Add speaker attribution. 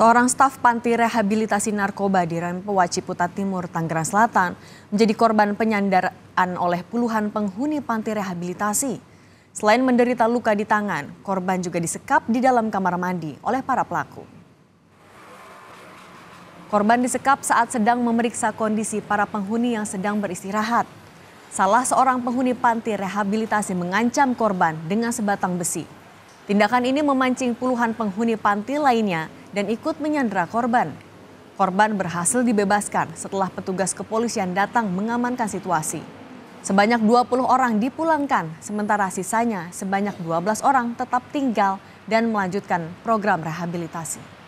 Speaker 1: Seorang staf panti rehabilitasi narkoba di Rempoa Ciputat Timur, Tangerang Selatan menjadi korban penyandaran oleh puluhan penghuni panti rehabilitasi. Selain menderita luka di tangan, korban juga disekap di dalam kamar mandi oleh para pelaku. Korban disekap saat sedang memeriksa kondisi para penghuni yang sedang beristirahat. Salah seorang penghuni panti rehabilitasi mengancam korban dengan sebatang besi. Tindakan ini memancing puluhan penghuni panti lainnya dan ikut menyandra korban. Korban berhasil dibebaskan setelah petugas kepolisian datang mengamankan situasi. Sebanyak 20 orang dipulangkan, sementara sisanya sebanyak 12 orang tetap tinggal dan melanjutkan program rehabilitasi.